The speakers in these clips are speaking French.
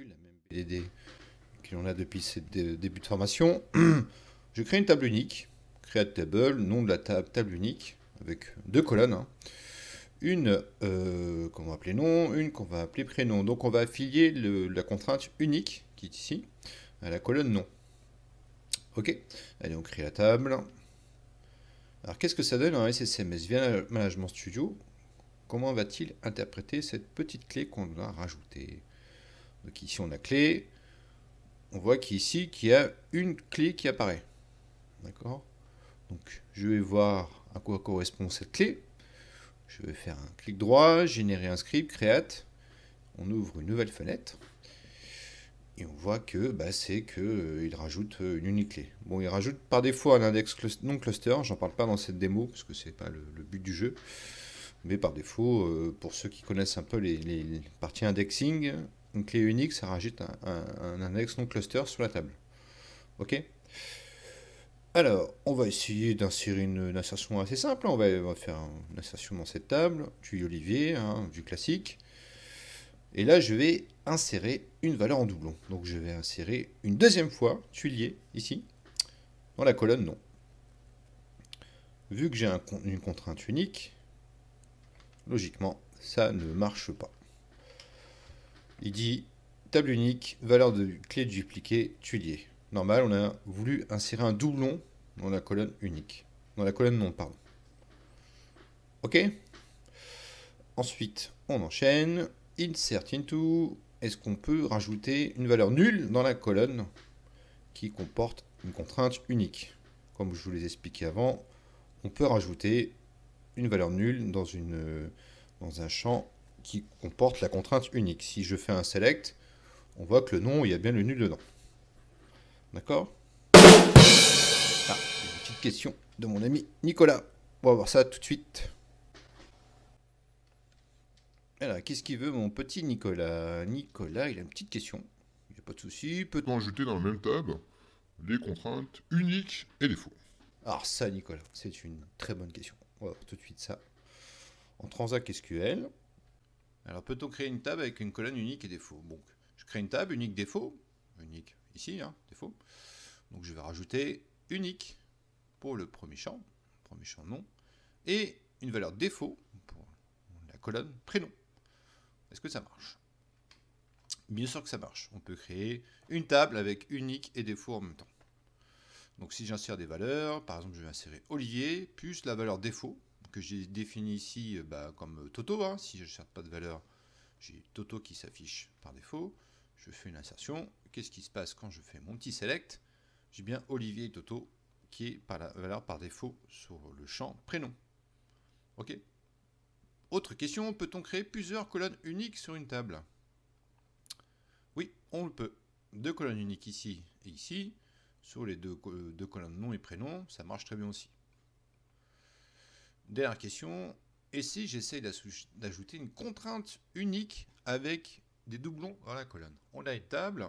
la même BDD que l'on a depuis ses début de formation, je crée une table unique, create table, nom de la table, table unique, avec deux colonnes. Hein. Une euh, qu'on va appeler nom, une qu'on va appeler prénom. Donc on va affilier la contrainte unique, qui est ici, à la colonne nom. Ok, allez on crée la table. Alors qu'est-ce que ça donne en SSMS Via Management Studio, comment va-t-il interpréter cette petite clé qu'on a rajouter donc ici on a clé, on voit qu'ici qu'il y a une clé qui apparaît. D'accord Donc je vais voir à quoi correspond cette clé. Je vais faire un clic droit, générer un script, create. On ouvre une nouvelle fenêtre. Et on voit que bah, c'est que euh, il rajoute euh, une unique clé. Bon, il rajoute par défaut un index non cluster. J'en parle pas dans cette démo parce que c'est pas le, but du jeu. Mais par défaut, euh, pour ceux qui connaissent un peu les parties indexing, une clé unique, ça rajoute un, index non cluster sur la table. Ok alors, on va essayer d'insérer une, insertion assez simple. On va, faire une insertion dans cette table, tuyau Olivier, hein, du classique. Et là, je vais insérer une valeur en doublon. Donc, je vais insérer une deuxième fois tuilier, ici, dans la colonne non. Vu que j'ai un, une contrainte unique, logiquement, ça ne marche pas. Il dit table unique, valeur de clé dupliquée, tuilier. Normal, on a voulu insérer un doublon dans la colonne unique. Dans la colonne non, pardon. Ok Ensuite, on enchaîne. Insert into. Est-ce qu'on peut rajouter une valeur nulle dans la colonne qui comporte une contrainte unique Comme je vous l'ai expliqué avant, on peut rajouter une valeur nulle dans, une, euh, dans un champ qui comporte la contrainte unique. Si je fais un select, on voit que le nom, il y a bien le nul dedans. D'accord ah, Une petite question de mon ami Nicolas. On va voir ça tout de suite. Alors, qu'est-ce qu'il veut mon petit Nicolas Nicolas, il a une petite question. Il n'y a pas de souci. Peut on ajouter dans la même table les contraintes uniques et les faux. Alors ça, Nicolas, c'est une très bonne question. On va voir tout de suite ça. En Transac SQL, alors peut-on créer une table avec une colonne unique et défaut je crée une table unique défaut, unique ici, hein, défaut. Donc je vais rajouter unique pour le premier champ, premier champ nom, et une valeur défaut pour la colonne prénom. Est-ce que ça marche Bien sûr que ça marche. On peut créer une table avec unique et défaut en même temps. Donc si j'insère des valeurs, par exemple je vais insérer olier plus la valeur défaut, que j'ai défini ici euh, bah, comme Toto. Hein. Si je ne cherche pas de valeur, j'ai Toto qui s'affiche par défaut. Je fais une insertion. Qu'est-ce qui se passe quand je fais mon petit select J'ai bien Olivier Toto qui est par la valeur par défaut sur le champ prénom. Ok Autre question, peut-on créer plusieurs colonnes uniques sur une table Oui, on le peut. Deux colonnes uniques ici et ici, sur les deux, euh, deux colonnes nom et prénom, ça marche très bien aussi. Dernière question. Et si j'essaye d'ajouter une contrainte unique avec des doublons dans la colonne On a une table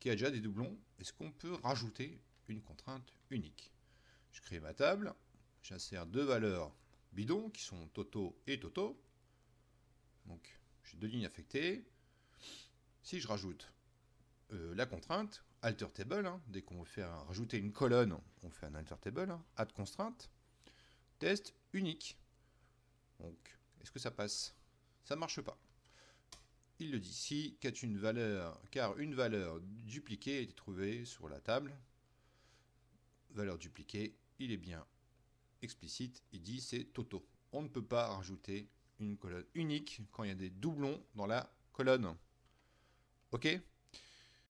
qui a déjà des doublons. Est-ce qu'on peut rajouter une contrainte unique Je crée ma table. J'insère deux valeurs bidons qui sont Toto et Toto. Donc j'ai deux lignes affectées. Si je rajoute euh, la contrainte, alter table, hein, dès qu'on veut rajouter une colonne, on fait un alter table, hein, add contrainte, test unique. Donc, est-ce que ça passe Ça marche pas. Il le dit ici, car une valeur, car une valeur dupliquée a été trouvée sur la table. Valeur dupliquée, il est bien explicite, il dit c'est Toto. On ne peut pas rajouter une colonne unique quand il y a des doublons dans la colonne. Ok